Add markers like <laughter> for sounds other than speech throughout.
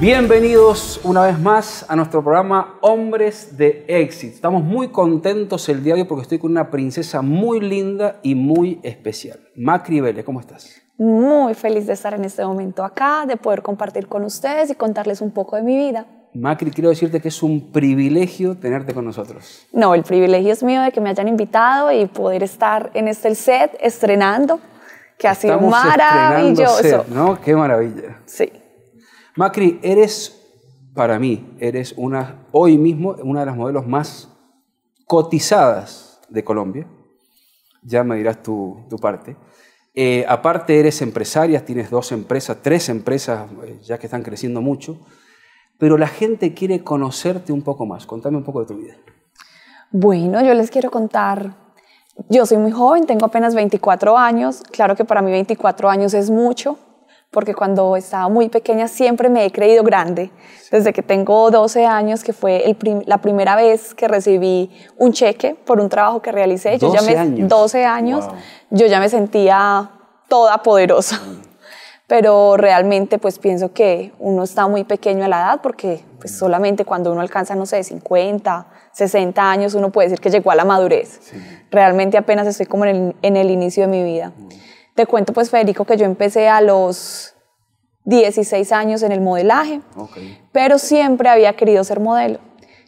Bienvenidos una vez más a nuestro programa Hombres de Éxito. Estamos muy contentos el día de hoy porque estoy con una princesa muy linda y muy especial. Macri Vélez, ¿cómo estás? Muy feliz de estar en este momento acá, de poder compartir con ustedes y contarles un poco de mi vida. Macri, quiero decirte que es un privilegio tenerte con nosotros. No, el privilegio es mío de que me hayan invitado y poder estar en este set estrenando, que ha sido maravilloso. Set, ¿no? Qué maravilla. Sí. Macri, eres para mí, eres hoy mismo una de las modelos más cotizadas de Colombia. Ya me dirás tu, parte. Eh, aparte, eres empresaria, tienes dos empresas, tres empresas, eh, ya que están creciendo mucho, pero la gente quiere conocerte un poco más. Contame un poco de tu vida. Bueno, yo les quiero contar. Yo soy muy joven, tengo apenas 24 años. Claro que para mí 24 años es mucho, porque cuando estaba muy pequeña siempre me he creído grande. Desde que tengo 12 años, que fue la primera vez que recibí un cheque por un trabajo que realicé, 12 yo ya me, años. 12 años, yo ya me sentía toda poderosa. Mm. Pero realmente pues pienso que uno está muy pequeño a la edad porque pues mm. solamente cuando uno alcanza, no sé, 50, 60 años, uno puede decir que llegó a la madurez. Realmente apenas estoy como en el, inicio de mi vida. Mm. Te cuento pues Federico que yo empecé a los 16 años en el modelaje, pero siempre había querido ser modelo.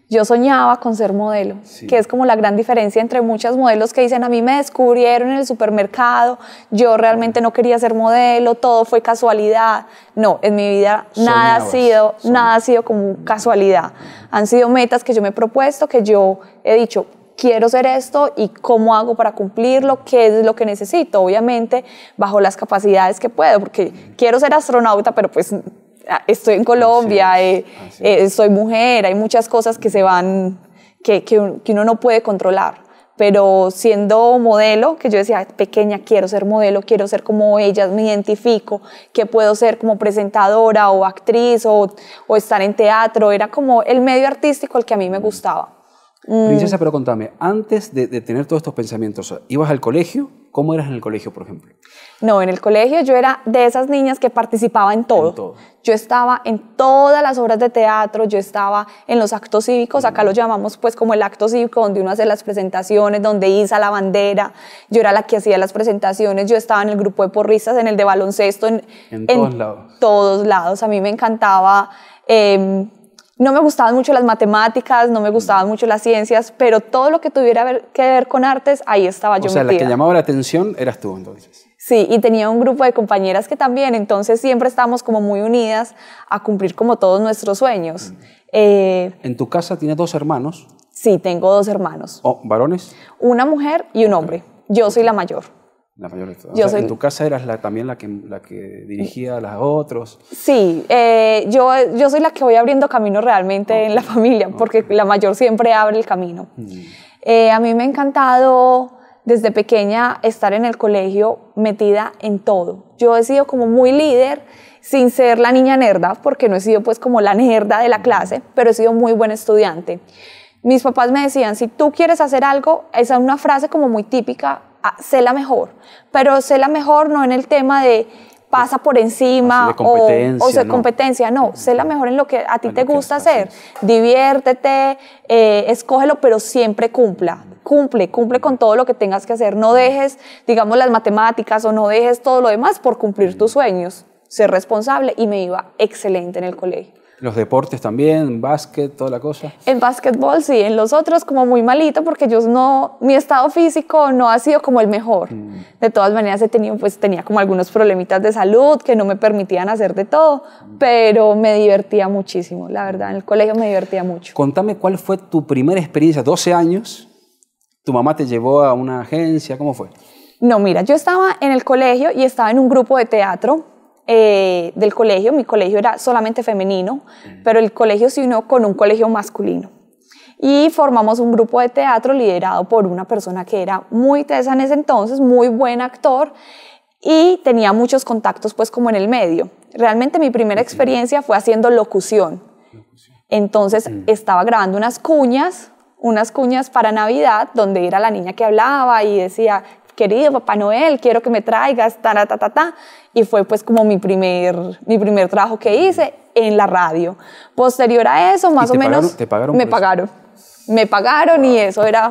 Yo soñaba con ser modelo, que es como la gran diferencia entre muchos modelos que dicen, a mí me descubrieron en el supermercado, yo realmente no quería ser modelo, todo fue casualidad. No, en mi vida nada ha sido, nada ha sido como casualidad. Han sido metas que yo me he propuesto, que yo he dicho, quiero ser esto y cómo hago para cumplirlo, qué es lo que necesito, obviamente bajo las capacidades que puedo, porque quiero ser astronauta, pero pues estoy en Colombia, eh, eh, soy mujer, hay muchas cosas que se van, que, que, que uno no puede controlar pero siendo modelo, que yo decía, pequeña, quiero ser modelo, quiero ser como ellas, me identifico, que puedo ser como presentadora o actriz o, o, estar en teatro, era como el medio artístico el que a mí me gustaba. Mm. Princesa, pero contame, antes de, tener todos estos pensamientos, ¿ibas al colegio? ¿Cómo eras en el colegio, por ejemplo? No, en el colegio yo era de esas niñas que participaba en todo. Yo estaba en todas las obras de teatro, yo estaba en los actos cívicos, acá lo llamamos pues como el acto cívico, donde uno hace las presentaciones, donde iza la bandera, yo era la que hacía las presentaciones, yo estaba en el grupo de porristas, en el de baloncesto, en, todos lados. A mí me encantaba... Em, no me gustaban mucho las matemáticas, no me gustaban mucho las ciencias, pero todo lo que tuviera que ver con artes, ahí estaba yo. O sea, la que llamaba la atención eras tú entonces. Sí, y tenía un grupo de compañeras que también, entonces siempre estábamos como muy unidas a cumplir como todos nuestros sueños. Mm. Eh, en tu casa tienes dos hermanos. Sí, tengo dos hermanos. Oh, ¿Varones? Una mujer y un hombre. Yo soy la mayor yo En tu casa eras la, también la que, la que dirigía a los otros. Sí, eh, yo, yo soy la que voy abriendo camino realmente en la familia, porque la mayor siempre abre el camino. Mm. Eh, a mí me ha encantado desde pequeña estar en el colegio metida en todo. Yo he sido como muy líder sin ser la niña nerda, porque no he sido pues como la nerda de la mm. clase, pero he sido muy buen estudiante. Mis papás me decían, si tú quieres hacer algo, esa es una frase como muy típica, ah, sé la mejor, pero sé la mejor no en el tema de pasa por encima o, o competencia, no, sé la mejor en lo que a ti te gusta hacer, diviértete, eh, escógelo, pero siempre cumpla, cumple, cumple con todo lo que tengas que hacer, no dejes, digamos, las matemáticas o no dejes todo lo demás por cumplir tus sueños, ser responsable y me iba excelente en el colegio. Los deportes también, básquet, toda la cosa. En básquetbol sí, en los otros como muy malito porque yo no, mi estado físico no ha sido como el mejor. Mm. De todas maneras he tenido, pues tenía como algunos problemitas de salud que no me permitían hacer de todo, pero me divertía muchísimo, la verdad, en el colegio me divertía mucho. Contame cuál fue tu primera experiencia, 12 años, tu mamá te llevó a una agencia, ¿cómo fue? No, mira, yo estaba en el colegio y estaba en un grupo de teatro eh, del colegio, mi colegio era solamente femenino, pero el colegio se unió con un colegio masculino. Y formamos un grupo de teatro liderado por una persona que era muy tesa en ese entonces, muy buen actor y tenía muchos contactos pues como en el medio. Realmente mi primera experiencia fue haciendo locución. Entonces mm. estaba grabando unas cuñas, unas cuñas para Navidad, donde era la niña que hablaba y decía, querido Papá Noel, quiero que me traigas, ta, ta, ta, ta. Y fue pues como mi primer, mi primer trabajo que hice en la radio. Posterior a eso, más o menos... ¿Te pagaron? Me pagaron. Me pagaron y eso era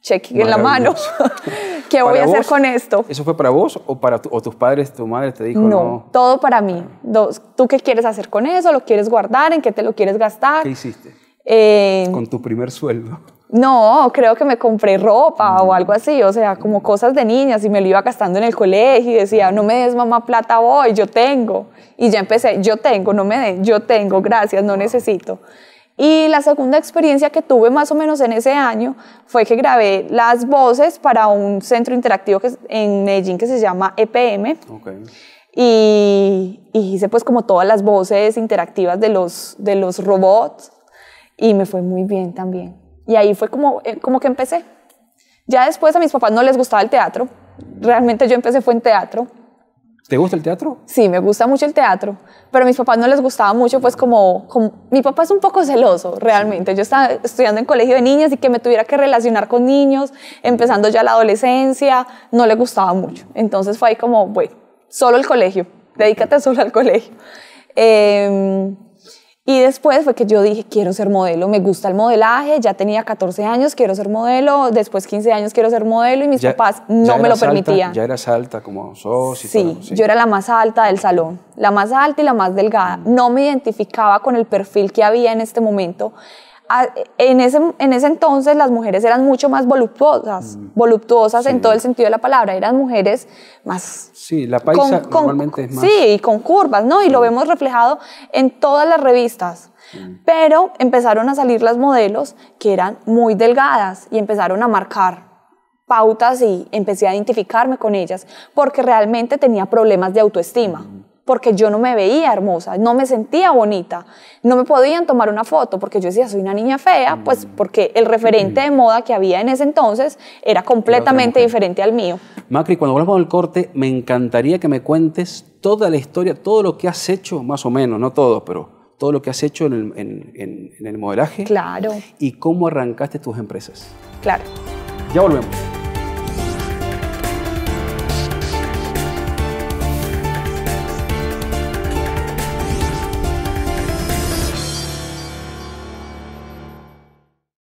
cheque en la mano. <laughs> ¿Qué voy a hacer con esto? ¿Eso fue para vos o para o tus padres, tu madre te dijo? No, no, todo para mí. ¿Tú qué quieres hacer con eso? ¿Lo quieres guardar? ¿En qué te lo quieres gastar? ¿Qué hiciste? Eh, Con tu primer sueldo. No, creo que me compré ropa o mm. algo así, o sea, como cosas de niñas y me lo iba gastando en el colegio y decía, mm. no me des mamá plata voy, yo tengo. Y ya empecé, yo tengo, no me dé yo tengo, gracias, no necesito. Y la segunda experiencia que tuve más o menos en ese año fue que grabé las voces para un centro interactivo que en Medellín que se llama EPM. Y, y, hice pues como todas las voces interactivas de los, de los robots y me fue muy bien también. Y ahí fue como, eh, como que empecé. Ya después a mis papás no les gustaba el teatro. Realmente yo empecé fue en teatro. ¿Te gusta el teatro? Sí, me gusta mucho el teatro, pero a mis papás no les gustaba mucho, pues como, mi papá es un poco celoso, realmente. Yo estaba estudiando en colegio de niñas y que me tuviera que relacionar con niños, empezando ya la adolescencia, no le gustaba mucho. Entonces fue ahí como, bueno, solo el colegio, dedícate solo al colegio. Eh, y después fue que yo dije, quiero ser modelo, me gusta el modelaje, ya tenía 14 años, quiero ser modelo, después 15 años quiero ser modelo y mis papás no me lo permitían. Ya eras alta como sos. Y sí, sí, yo era la más alta del salón, la más alta y la más delgada. Mm. No me identificaba con el perfil que había en este momento en ese, entonces las mujeres eran mucho más voluptuosas, mm. voluptuosas en todo el sentido de la palabra, eran mujeres más... Sí, la paisa con, normalmente es más... Sí, y con curvas, ¿no? Y lo vemos reflejado en todas las revistas. Mm. Pero empezaron a salir las modelos que eran muy delgadas y empezaron a marcar pautas y empecé a identificarme con ellas porque realmente tenía problemas de autoestima. Mm porque yo no me veía hermosa, no me sentía bonita, no me podían tomar una foto porque yo decía, soy una niña fea, pues mm. porque el referente de moda que había en ese entonces era completamente diferente al mío. Macri, cuando volvamos al corte, me encantaría que me cuentes toda la historia, todo lo que has hecho, más o menos, no todo, pero todo lo que has hecho en el, en el modelaje. Claro. Y cómo arrancaste tus empresas. Claro. Ya volvemos.